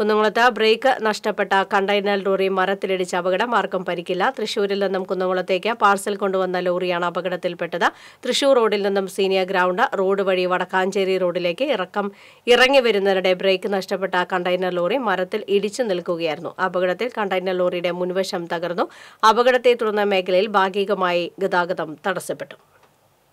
കുന്നംകുളത്ത് ബ്രേക്ക് നഷ്ടപ്പെട്ട container lorry മരത്തിലിടിച്ച അപകടം ആർക്കും പരിക്കില്ല തൃശൂരിൽ നിന്നും കുന്നംകുളത്തേക്ക് പാർസൽ കൊണ്ടുവന്ന ലോറിയാണ് അപകടത്തിൽപ്പെട്ടത് തൃശൂർ റോഡിൽ നിന്നും സീനിയർ ഗ്രൗണ്ട് റോഡ് വഴി വടക്കാഞ്ചേരി റോഡിലേക്ക് ഇറക്കം ഇറങ്ങി വരുന്നതിനിടെ ബ്രേക്ക് നഷ്ടപ്പെട്ട കണ്ടെയ്നർ ലോറി മരത്തിൽ ഇടിച്ചു നിൽക്കുകയായിരുന്നു അപകടത്തിൽ കണ്ടെയ്നർ ലോറിയുടെ മുൻവശം തകർന്നു അപകടത്തെ തുടർന്ന മേഖലയിൽ ഭാഗികമായി ഗതാഗതം തടസ്സപ്പെട്ടു